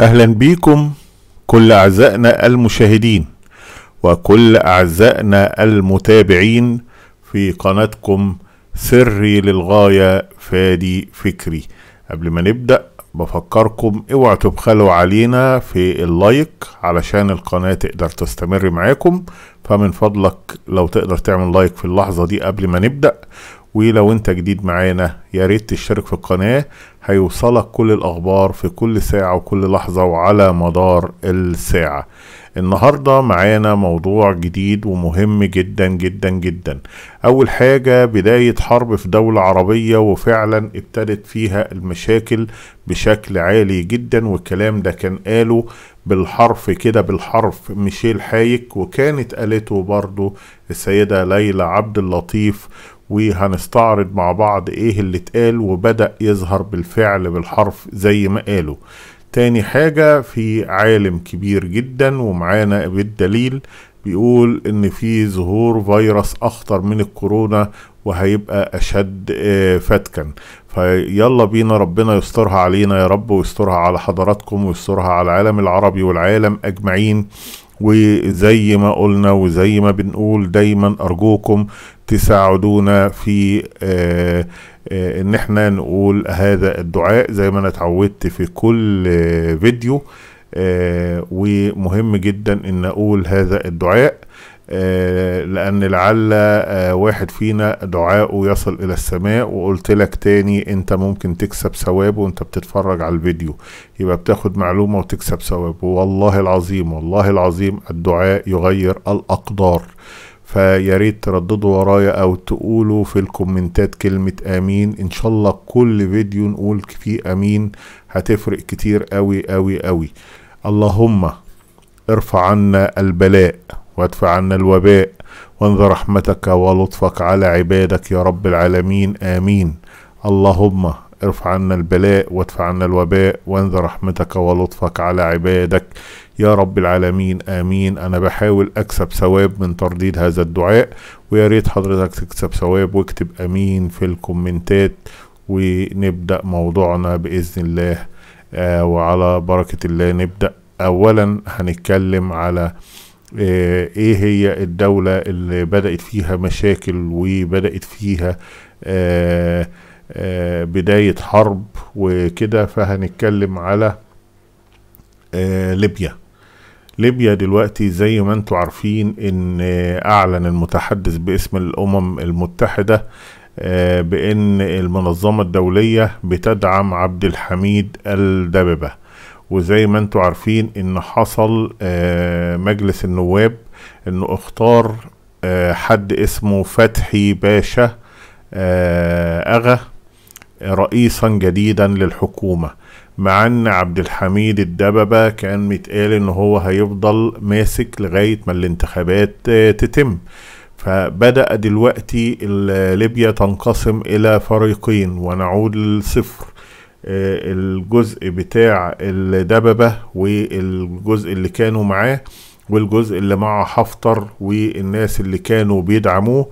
أهلا بكم كل أعزائنا المشاهدين وكل أعزائنا المتابعين في قناتكم سري للغاية فادي فكري قبل ما نبدأ بفكركم اوعوا تبخلوا علينا في اللايك علشان القناة تقدر تستمر معاكم فمن فضلك لو تقدر تعمل لايك في اللحظة دي قبل ما نبدأ ولو انت جديد معانا يا ريت تشترك في القناة هيوصلك كل الأخبار في كل ساعة وكل لحظة وعلى مدار الساعة النهاردة معانا موضوع جديد ومهم جدا جدا جدا أول حاجة بداية حرب في دولة عربية وفعلا ابتدت فيها المشاكل بشكل عالي جدا والكلام ده كان قاله بالحرف كده بالحرف ميشيل حايك وكانت قالته برضه السيدة ليلى عبد اللطيف وهنستعرض مع بعض ايه اللي اتقال وبدأ يظهر بالفعل بالحرف زي ما قالوا تاني حاجة في عالم كبير جدا ومعانا بالدليل بيقول ان في ظهور فيروس اخطر من الكورونا وهيبقى اشد آه، فتكا فيلا بينا ربنا يسترها علينا يا رب ويسترها على حضراتكم ويسترها على العالم العربي والعالم اجمعين وزي ما قلنا وزي ما بنقول دايما ارجوكم تساعدونا في آه آه، ان احنا نقول هذا الدعاء زي ما انا اتعودت في كل فيديو آه، ومهم جدا ان اقول هذا الدعاء آه، لأن لعل واحد فينا دعاءه يصل إلى السماء وقلت لك تاني أنت ممكن تكسب ثواب وأنت بتتفرج على الفيديو يبقى بتاخد معلومة وتكسب ثواب والله العظيم والله العظيم الدعاء يغير الأقدار فيا ريت ترددوا ورايا او تقولوا في الكومنتات كلمة امين ان شاء الله كل فيديو نقول فيه امين هتفرق كتير اوي اوي اوي اللهم ارفع عنا البلاء وادفع عنا الوباء وانظر رحمتك ولطفك على عبادك يا رب العالمين امين اللهم ارفع عنا البلاء وادفع عنا الوباء وانزل رحمتك ولطفك على عبادك يا رب العالمين امين انا بحاول اكسب ثواب من ترديد هذا الدعاء ويا ريت حضرتك تكسب ثواب واكتب امين في الكومنتات ونبدا موضوعنا باذن الله آه، وعلى بركه الله نبدا اولا هنتكلم على آه، ايه هي الدوله اللي بدات فيها مشاكل وبدات فيها آه آه، بداية حرب وكده فهنتكلم على آه، ليبيا ليبيا دلوقتي زي ما انتوا عارفين ان آه، اعلن المتحدث باسم الامم المتحدة بان المنظمة الدولية بتدعم عبد الحميد الدببة وزي ما انتوا عارفين ان حصل مجلس النواب انه اختار حد اسمه فتحي باشا اغا رئيسا جديدا للحكومة مع ان عبد الحميد الدببة كان متقال ان هو هيفضل ماسك لغاية ما الانتخابات آه، تتم فبدأ دلوقتي ليبيا تنقسم إلى فريقين ونعود للصفر آه، الجزء بتاع الدببة والجزء اللي كانوا معاه والجزء اللي مع حفتر والناس اللي كانوا بيدعموه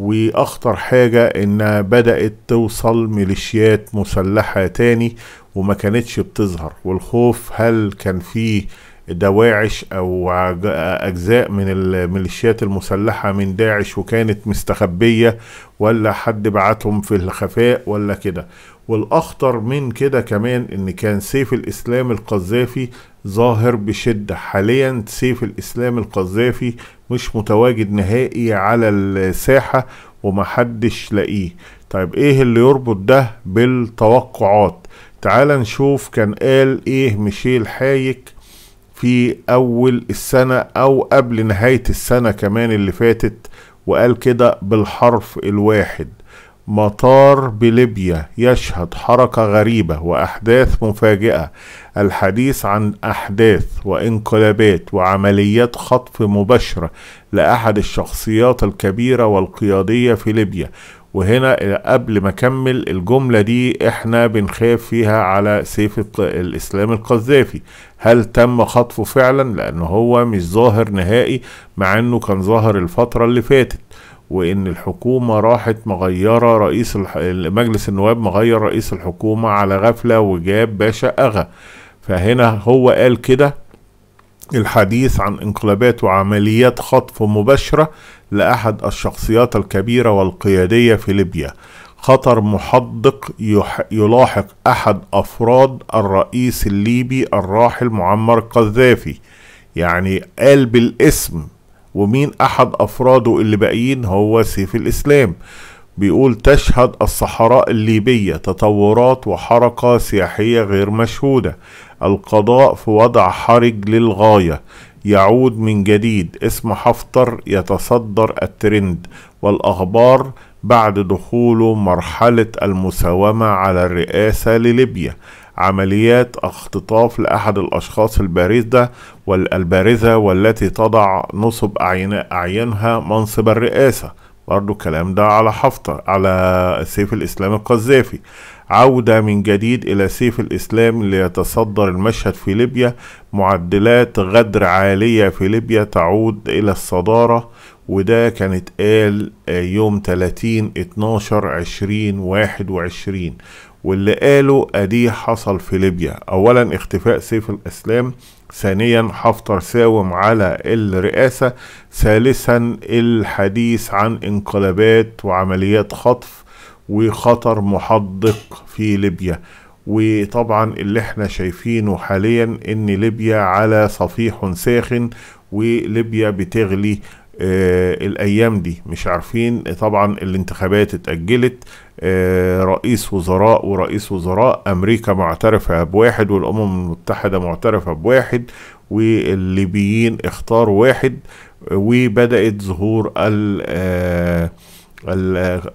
واخطر حاجة انها بدأت توصل ميليشيات مسلحة تاني وما كانتش بتظهر والخوف هل كان فيه دواعش او اجزاء من الميليشيات المسلحه من داعش وكانت مستخبيه ولا حد بعتهم في الخفاء ولا كده والاخطر من كده كمان ان كان سيف الاسلام القذافي ظاهر بشدة حاليا سيف الإسلام القذافي مش متواجد نهائي على الساحة ومحدش لاقيه طيب ايه اللي يربط ده بالتوقعات تعال نشوف كان قال ايه ميشيل حايك في اول السنة او قبل نهاية السنة كمان اللي فاتت وقال كده بالحرف الواحد مطار بليبيا يشهد حركة غريبة وأحداث مفاجئة الحديث عن أحداث وإنقلابات وعمليات خطف مباشرة لأحد الشخصيات الكبيرة والقيادية في ليبيا وهنا قبل ما أكمل الجملة دي إحنا بنخاف فيها على سيف الإسلام القذافي هل تم خطفه فعلا لأن هو مش ظاهر نهائي مع أنه كان ظاهر الفترة اللي فاتت وان الحكومه راحت مغيره رئيس الح... مجلس النواب مغير رئيس الحكومه على غفله وجاب باشا اغا فهنا هو قال كده الحديث عن انقلابات وعمليات خطف مباشره لاحد الشخصيات الكبيره والقياديه في ليبيا خطر محدق يلاحق احد افراد الرئيس الليبي الراحل معمر القذافي يعني قال بالاسم ومين أحد أفراده اللي باقيين هو سيف الإسلام بيقول تشهد الصحراء الليبية تطورات وحركة سياحية غير مشهودة القضاء في وضع حرج للغاية يعود من جديد اسم حفتر يتصدر الترند والأخبار بعد دخوله مرحلة المساومة على الرئاسة لليبيا عمليات اختطاف لأحد الأشخاص البارزة والبارزة والتي تضع نصب أعينها منصب الرئاسة برضو الكلام ده على حفتر على سيف الإسلام القذافي عودة من جديد إلى سيف الإسلام ليتصدر المشهد في ليبيا معدلات غدر عالية في ليبيا تعود إلى الصدارة وده كان اتقال آه، يوم 30 12 20 21 واللي قالوا أديه حصل في ليبيا أولا اختفاء سيف الأسلام ثانيا حفتر ساوم على الرئاسة ثالثا الحديث عن انقلابات وعمليات خطف وخطر محدق في ليبيا وطبعا اللي احنا شايفينه حاليا ان ليبيا على صفيح ساخن وليبيا بتغلي آه، الايام دي مش عارفين طبعا الانتخابات اتاجلت آه، رئيس وزراء ورئيس وزراء امريكا معترفه بواحد والامم المتحده معترفه بواحد والليبيين اختاروا واحد وبدات ظهور آه،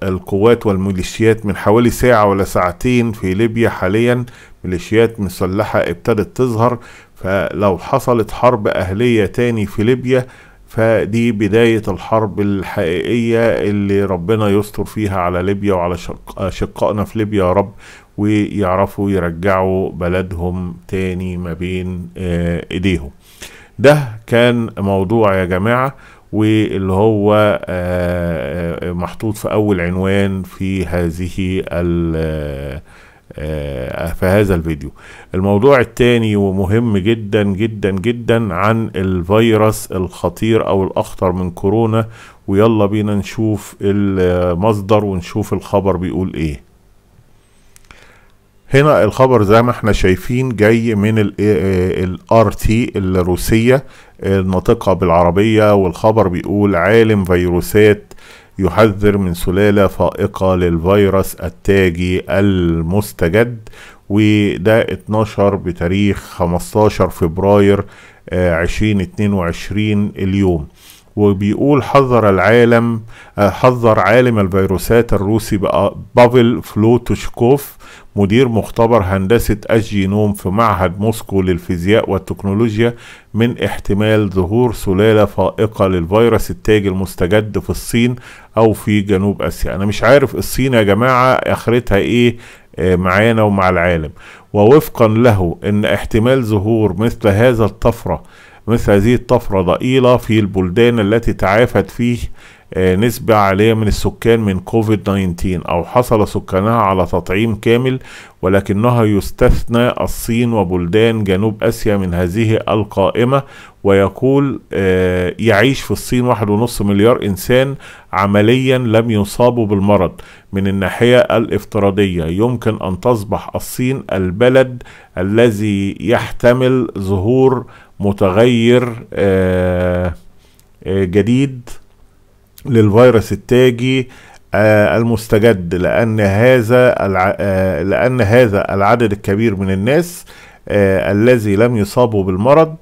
القوات والميليشيات من حوالي ساعة ولا ساعتين في ليبيا حاليا ميليشيات مسلحة ابتدت تظهر فلو حصلت حرب أهلية تاني في ليبيا فدي بداية الحرب الحقيقية اللي ربنا يستر فيها على ليبيا وعلى أشقائنا في ليبيا يا رب ويعرفوا يرجعوا بلدهم تاني ما بين آه، إيديهم ده كان موضوع يا جماعة واللي هو آه، آه، محطوط في أول عنوان في هذه آه، في هذا الفيديو الموضوع الثاني ومهم جدا جدا جدا عن الفيروس الخطير او الاخطر من كورونا ويلا بينا نشوف المصدر ونشوف الخبر بيقول ايه هنا الخبر زي ما احنا شايفين جاي من الار آه، تي الروسيه آه، الناطقه بالعربيه والخبر بيقول عالم فيروسات يحذر من سلالة فائقة للفيروس التاجي المستجد وده اتنشر بتاريخ 15 فبراير 2022 آه، اليوم وبيقول حذر العالم آه، حذر عالم الفيروسات الروسي بافل فلوتوشكوف مدير مختبر هندسة الجينوم في معهد موسكو للفيزياء والتكنولوجيا من احتمال ظهور سلالة فائقة للفيروس التاج المستجد في الصين أو في جنوب آسيا أنا مش عارف الصين يا جماعة آخرتها إيه آه، معانا ومع العالم ووفقا له ان احتمال ظهور مثل هذا الطفرة مثل هذه الطفرة ضئيلة في البلدان التي تعافت فيه آه، نسبة عالية من السكان من كوفيد 19 أو حصل سكانها على تطعيم كامل ولكنها يستثنى الصين وبلدان جنوب آسيا من هذه القائمة ويقول آه، يعيش في الصين 1.5 مليار إنسان عمليا لم يصابوا بالمرض من الناحية الافتراضية يمكن أن تصبح الصين البلد الذي يحتمل ظهور متغير آه، جديد للفيروس التاجي آه، المستجد لأن هذا الع... آه، لأن هذا العدد الكبير من الناس آه، الذي لم يصابوا بالمرض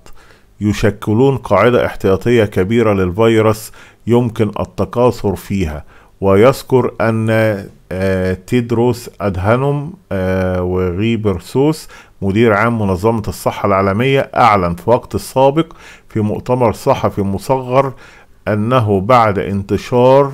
يشكلون قاعدة احتياطية كبيرة للفيروس يمكن التكاثر فيها ويذكر أن تيدروس أدهانوم وغيبرسوس مدير عام منظمة الصحة العالمية أعلن في وقت السابق في مؤتمر صحفي مصغر أنه بعد انتشار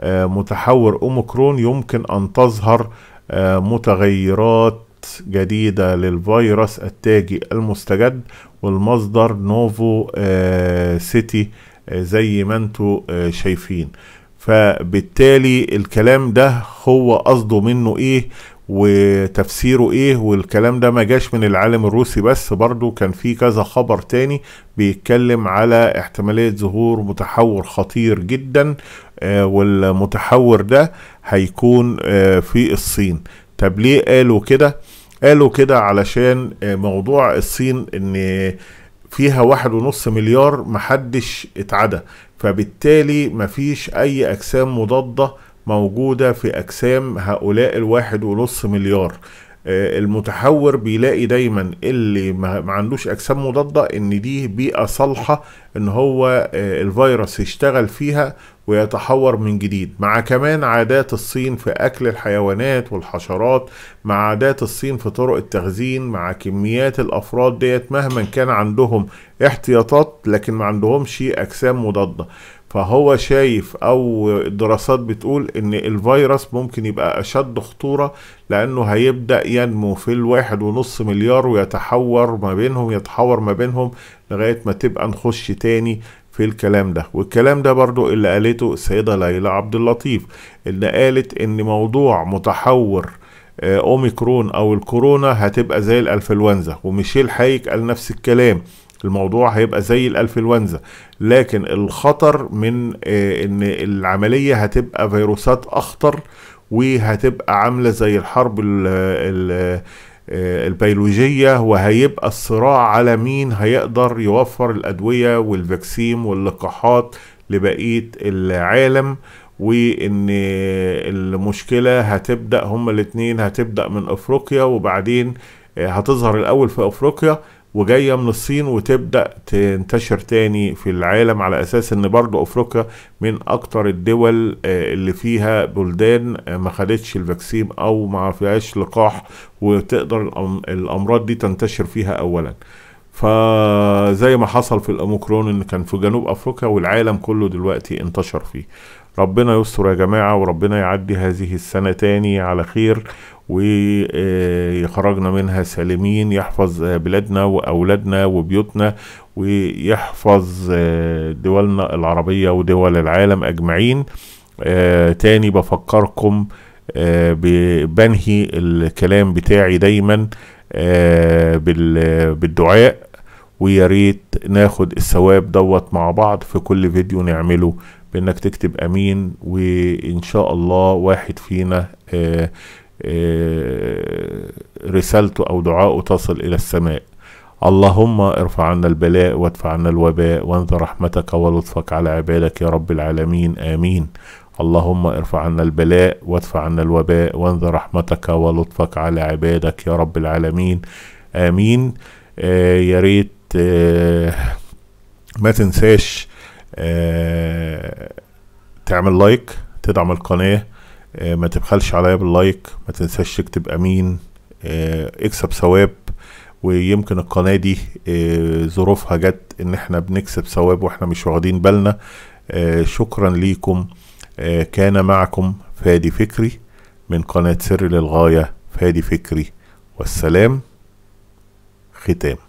آه، متحور أوميكرون يمكن أن تظهر آه، متغيرات جديدة للفيروس التاجي المستجد والمصدر نوفو آه، سيتي زي ما انتوا شايفين فبالتالي الكلام ده هو قصده منه ايه وتفسيره ايه والكلام ده ما جاش من العالم الروسي بس برضو كان في كذا خبر تاني بيتكلم على احتمالية ظهور متحور خطير جدا آه، والمتحور ده هيكون آه، في الصين طب ليه قالوا كده قالوا كده علشان آه، موضوع الصين ان فيها واحد ونص مليار محدش اتعدى فبالتالي مفيش اي اجسام مضادة موجودة في أجسام هؤلاء الواحد ونص مليار آه، المتحور بيلاقي دايما اللي ما عندوش اجسام مضاده ان دي بيئه صالحه ان هو آه، الفيروس يشتغل فيها ويتحور من جديد مع كمان عادات الصين في اكل الحيوانات والحشرات مع عادات الصين في طرق التخزين مع كميات الافراد ديت مهما كان عندهم احتياطات لكن ما عندهمش اجسام مضاده فهو شايف او الدراسات بتقول ان الفيروس ممكن يبقى اشد خطورة لانه هيبدأ ينمو في الواحد ونص مليار ويتحور ما بينهم يتحور ما بينهم لغاية ما تبقى نخش تاني في الكلام ده والكلام ده برضو اللي قالته السيدة ليلى عبد اللطيف اللي قالت ان موضوع متحور آه، اوميكرون او الكورونا هتبقى زي الانفلونزا وميشيل حايك قال نفس الكلام الموضوع هيبقى زي الانفلونزا لكن الخطر من آه، ان العمليه هتبقى فيروسات اخطر وهتبقى عامله زي الحرب آه، البيولوجية وهيبقى الصراع على مين هيقدر يوفر الأدوية والفاكسين واللقاحات لبقية العالم وان آه، المشكلة هتبدأ هما الاتنين هتبدأ من افريقيا وبعدين هتظهر الاول في افريقيا وجايه من الصين وتبدا تنتشر تاني في العالم على اساس ان برضو افريقيا من اكتر الدول آه، اللي فيها بلدان آه، ما خدتش الفاكسين او ما فيهاش لقاح وتقدر الامراض دي تنتشر فيها اولا فزي ما حصل في الاموكرون ان كان في جنوب افريقيا والعالم كله دلوقتي انتشر فيه ربنا يستر يا جماعة وربنا يعدي هذه السنة تاني على خير ويخرجنا منها سالمين يحفظ بلادنا وأولادنا وبيوتنا ويحفظ دولنا العربية ودول العالم أجمعين آه، تاني بفكركم آه، بنهي الكلام بتاعي دايما آه، بالدعاء وياريت ناخد الثواب دوت مع بعض في كل فيديو نعمله بانك تكتب امين وان شاء الله واحد فينا آه، رسالته أو دعاءه تصل إلى السماء اللهم ارفع عنا البلاء وادفع عنا الوباء وانزل رحمتك ولطفك على عبادك يا رب العالمين آمين اللهم ارفع عنا البلاء وادفع عنا الوباء وانزل رحمتك ولطفك على عبادك يا رب العالمين آمين آه يا ريت آه ما تنساش آه تعمل لايك تدعم القناه آه، ما تبخلش عليا باللايك ما تنساش تكتب امين آه، اكسب ثواب ويمكن القناة دي آه، ظروفها جت ان احنا بنكسب ثواب واحنا مش واخدين بالنا شكرا ليكم كان معكم فادي فكري من قناة سر للغاية فادي فكري والسلام ختام